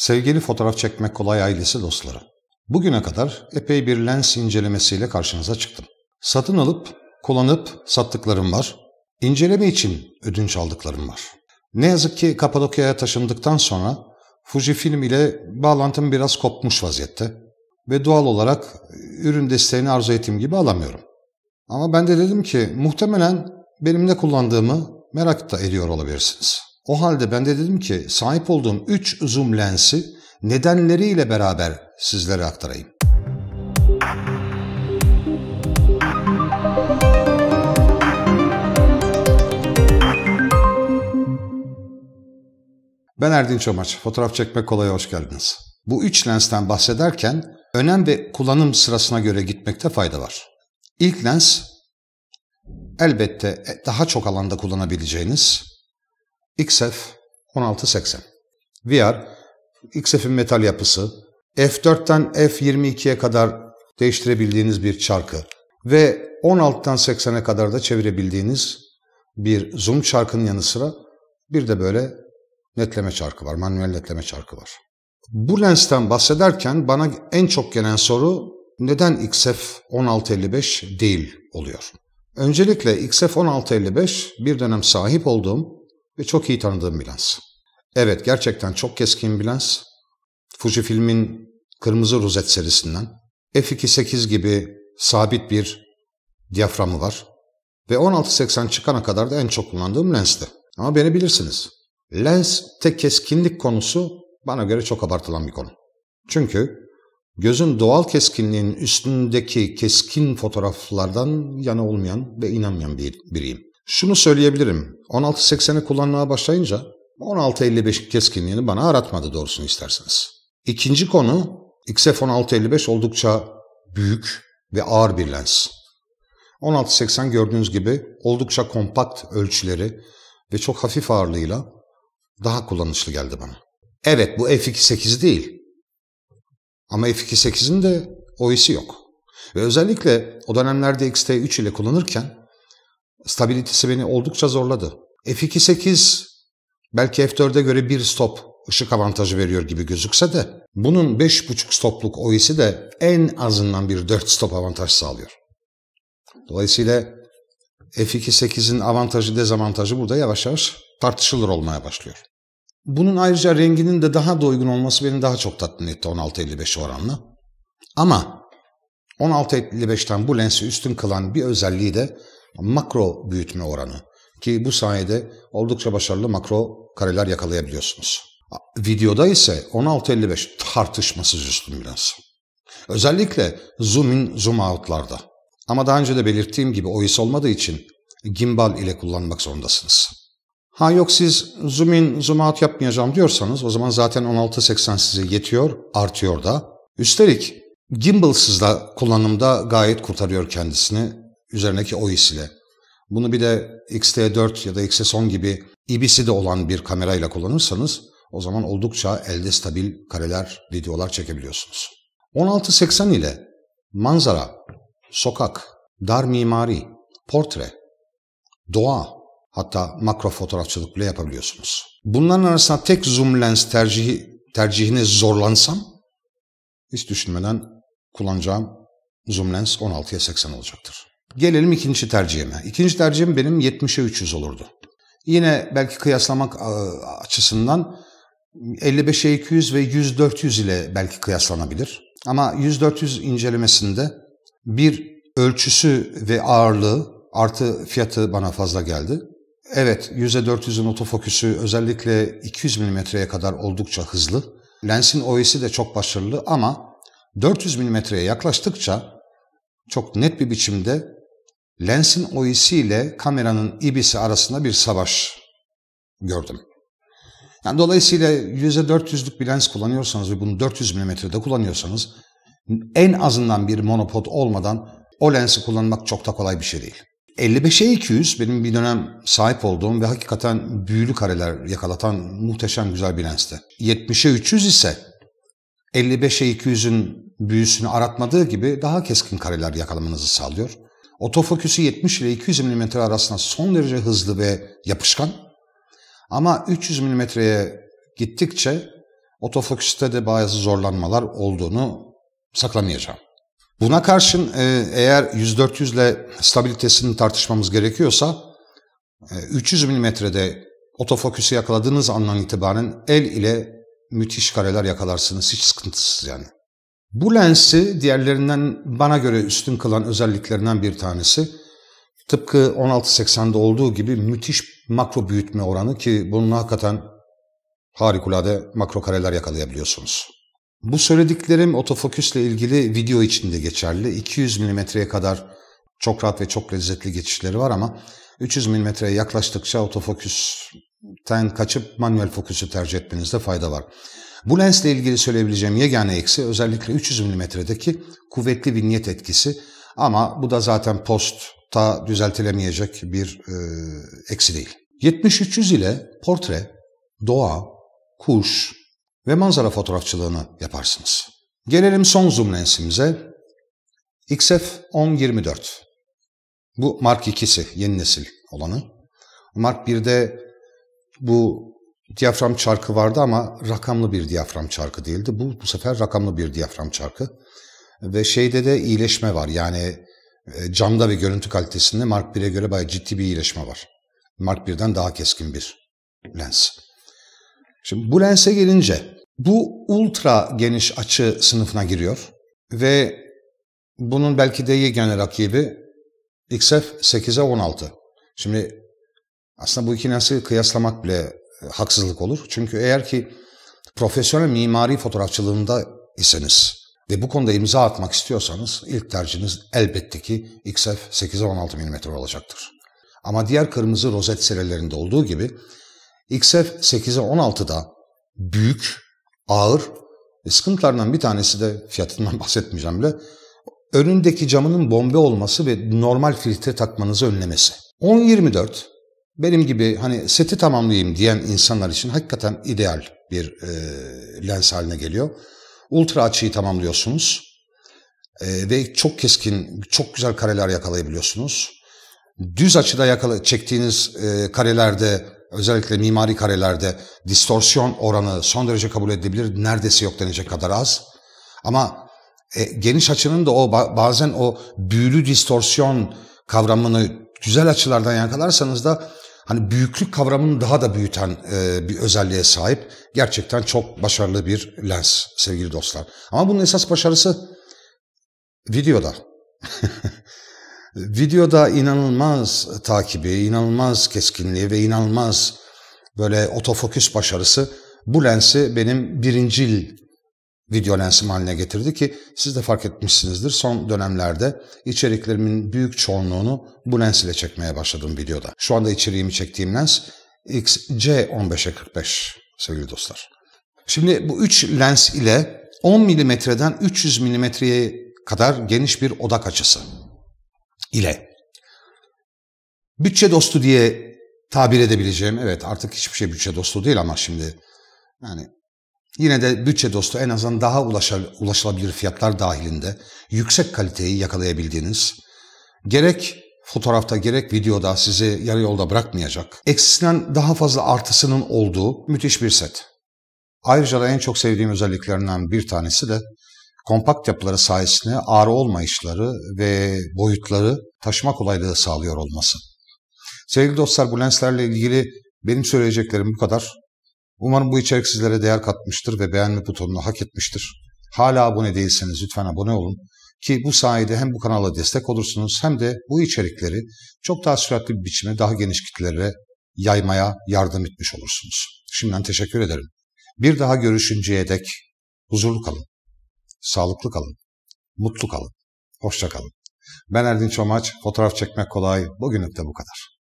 Sevgili fotoğraf çekmek kolay ailesi dostları. Bugüne kadar epey bir lens incelemesiyle karşınıza çıktım. Satın alıp, kullanıp sattıklarım var. İnceleme için ödünç aldıklarım var. Ne yazık ki Kapadokya'ya taşındıktan sonra Fujifilm ile bağlantım biraz kopmuş vaziyette. Ve doğal olarak e, ürün desteğini arzu ettiğim gibi alamıyorum. Ama ben de dedim ki muhtemelen benim ne kullandığımı merak da ediyor olabilirsiniz. O halde ben de dedim ki sahip olduğum 3 zoom lensi nedenleriyle beraber sizlere aktarayım. Ben Erdin Çomaç, fotoğraf çekmek kolaya hoş geldiniz. Bu üç lensten bahsederken önem ve kullanım sırasına göre gitmekte fayda var. İlk lens elbette e, daha çok alanda kullanabileceğiniz XF 1680. VR, XF'in metal yapısı, F4'ten F22'ye kadar değiştirebildiğiniz bir çarkı ve 16'dan 80'e kadar da çevirebildiğiniz bir zoom çarkının yanı sıra bir de böyle netleme çarkı var, manuel netleme çarkı var. Bu lensten bahsederken bana en çok gelen soru neden XF 1655 değil oluyor? Öncelikle XF 1655 bir dönem sahip olduğum ve çok iyi tanıdığım bir lens. Evet gerçekten çok keskin bir lens. Fujifilm'in kırmızı rozet serisinden f2.8 gibi sabit bir diyaframı var. Ve 16.80 çıkana kadar da en çok kullandığım lensti. Ama beni bilirsiniz. Lens tek keskinlik konusu bana göre çok abartılan bir konu. Çünkü gözün doğal keskinliğinin üstündeki keskin fotoğraflardan yana olmayan ve inanmayan bir, biriyim. Şunu söyleyebilirim. 16.80'i kullanmaya başlayınca 16.55 keskinliğini bana aratmadı doğrusunu isterseniz. İkinci konu XF 16.55 oldukça büyük ve ağır bir lens. 16.80 gördüğünüz gibi oldukça kompakt ölçüleri ve çok hafif ağırlığıyla daha kullanışlı geldi bana. Evet bu f2.8 değil. Ama f2.8'in de OIS'i yok. Ve özellikle o dönemlerde XT3 ile kullanırken stabilitesi beni oldukça zorladı. F2.8 belki F4'e göre bir stop ışık avantajı veriyor gibi gözükse de bunun 5.5 stopluk OIS'i de en azından bir 4 stop avantaj sağlıyor. Dolayısıyla F2.8'in avantajı dezavantajı burada yavaş yavaş tartışılır olmaya başlıyor. Bunun ayrıca renginin de daha doygun olması beni daha çok tatmin etti 16.55 oranla. Ama 16.55'ten bu lensi üstün kılan bir özelliği de makro büyütme oranı ki bu sayede oldukça başarılı makro kareler yakalayabiliyorsunuz. Videoda ise 16.55 tartışmasız üstün biraz. Özellikle zoom in zoom out'larda. Ama daha önce de belirttiğim gibi OIS olmadığı için gimbal ile kullanmak zorundasınız. Ha yok siz zoom in zoom out yapmayacağım diyorsanız o zaman zaten 16.80 size yetiyor, artıyor da. Üstelik gimbalsız da kullanımda gayet kurtarıyor kendisini üzerindeki OIS ile. Bunu bir de X-T4 ya da x son gibi IBIS'i e de olan bir kamerayla kullanırsanız o zaman oldukça elde stabil kareler, videolar çekebiliyorsunuz. 1680 ile manzara, sokak, dar mimari, portre, doğa, hatta makro fotoğrafçılık bile yapabiliyorsunuz. Bunların arasında tek zoom lens tercihi, tercihine zorlansam hiç düşünmeden kullanacağım zoom lens 16'ya 80 olacaktır. Gelelim ikinci tercihime. İkinci tercihim benim 70'e 300 olurdu. Yine belki kıyaslamak ıı, açısından 55'e 200 ve 100-400 ile belki kıyaslanabilir. Ama 100-400 incelemesinde bir ölçüsü ve ağırlığı artı fiyatı bana fazla geldi. Evet, %400'ün otofokusu özellikle 200 mm'ye kadar oldukça hızlı. Lensin oisi de çok başarılı ama 400 mm'ye yaklaştıkça çok net bir biçimde lensin OIS'i ile kameranın IBIS'i arasında bir savaş gördüm. Yani dolayısıyla %400'lük bir lens kullanıyorsanız ve bunu 400 mm'de kullanıyorsanız en azından bir monopod olmadan o lensi kullanmak çok da kolay bir şey değil. 55'e 200 benim bir dönem sahip olduğum ve hakikaten büyülü kareler yakalatan muhteşem güzel bir lensti. 70'e 300 ise 55'e 200'ün büyüsünü aratmadığı gibi daha keskin kareler yakalamanızı sağlıyor. Otofokusu 70 ile 200 mm arasında son derece hızlı ve yapışkan. Ama 300 mm'ye gittikçe otofokusta de bazı zorlanmalar olduğunu saklamayacağım. Buna karşın e, eğer 100-400 ile stabilitesini tartışmamız gerekiyorsa 300 e, mm'de otofokusu yakaladığınız andan itibaren el ile müthiş kareler yakalarsınız hiç sıkıntısız yani. Bu lensi diğerlerinden bana göre üstün kılan özelliklerinden bir tanesi tıpkı 1680'de olduğu gibi müthiş makro büyütme oranı ki bununla hakikaten harikulade makro kareler yakalayabiliyorsunuz. Bu söylediklerim otofokusla ilgili video için de geçerli. 200 mm'ye kadar çok rahat ve çok lezzetli geçişleri var ama 300 mm'ye yaklaştıkça otofoküsten kaçıp manuel fokusu tercih etmenizde fayda var. Bu lensle ilgili söyleyebileceğim yegane eksi özellikle 300 mm'deki kuvvetli bir niyet etkisi ama bu da zaten postta düzeltilemeyecek bir e, eksi değil. 70-300 ile portre, doğa, kuş ve manzara fotoğrafçılığını yaparsınız. Gelelim son zoom lensimize. XF 1024. Bu Mark 2'si, yeni nesil olanı. Mark 1'de bu diyafram çarkı vardı ama rakamlı bir diyafram çarkı değildi. Bu bu sefer rakamlı bir diyafram çarkı. Ve şeyde de iyileşme var. Yani e, camda ve görüntü kalitesinde Mark 1'e göre bayağı ciddi bir iyileşme var. Mark 1'den daha keskin bir lens. Şimdi bu lense gelince bu ultra geniş açı sınıfına giriyor ve bunun belki de yegane rakibi XF 8'e 16. Şimdi aslında bu iki lensi kıyaslamak bile e, haksızlık olur. Çünkü eğer ki profesyonel mimari fotoğrafçılığında iseniz ve bu konuda imza atmak istiyorsanız ilk tercihiniz elbette ki XF 8-16 mm olacaktır. Ama diğer kırmızı rozet serilerinde olduğu gibi XF 8-16 da büyük, ağır ve sıkıntılarından bir tanesi de fiyatından bahsetmeyeceğim bile önündeki camının bombe olması ve normal filtre takmanızı önlemesi. 10-24 benim gibi hani seti tamamlayayım diyen insanlar için hakikaten ideal bir e, lens haline geliyor. Ultra açıyı tamamlıyorsunuz e, ve çok keskin, çok güzel kareler yakalayabiliyorsunuz. Düz açıda yakala çektiğiniz e, karelerde özellikle mimari karelerde distorsiyon oranı son derece kabul edilebilir, neredeyse yok denecek kadar az. Ama e, geniş açının da o bazen o büyülü distorsiyon kavramını güzel açılardan yakalarsanız da hani büyüklük kavramını daha da büyüten e, bir özelliğe sahip gerçekten çok başarılı bir lens sevgili dostlar. Ama bunun esas başarısı videoda. videoda inanılmaz takibi, inanılmaz keskinliği ve inanılmaz böyle otofokus başarısı bu lensi benim birincil video lensim haline getirdi ki siz de fark etmişsinizdir son dönemlerde içeriklerimin büyük çoğunluğunu bu lens ile çekmeye başladım videoda. Şu anda içeriğimi çektiğim lens XC15'e 45 sevgili dostlar. Şimdi bu 3 lens ile 10 milimetreden 300 milimetreye kadar geniş bir odak açısı ile bütçe dostu diye tabir edebileceğim evet artık hiçbir şey bütçe dostu değil ama şimdi yani Yine de bütçe dostu en azından daha ulaşılabilir fiyatlar dahilinde yüksek kaliteyi yakalayabildiğiniz, gerek fotoğrafta gerek videoda sizi yarı yolda bırakmayacak, eksisinden daha fazla artısının olduğu müthiş bir set. Ayrıca da en çok sevdiğim özelliklerinden bir tanesi de kompakt yapıları sayesinde ağır olmayışları ve boyutları taşıma kolaylığı sağlıyor olması. Sevgili dostlar bu lenslerle ilgili benim söyleyeceklerim bu kadar. Umarım bu içerik sizlere değer katmıştır ve beğenme butonunu hak etmiştir. Hala abone değilseniz lütfen abone olun ki bu sayede hem bu kanala destek olursunuz hem de bu içerikleri çok daha süratli bir biçimde daha geniş kitlelere yaymaya yardım etmiş olursunuz. Şimdiden teşekkür ederim. Bir daha görüşünceye dek huzurlu kalın, sağlıklı kalın, mutlu kalın, hoşça kalın. Ben Erdinç Omaç, fotoğraf çekmek kolay, bugünlük de bu kadar.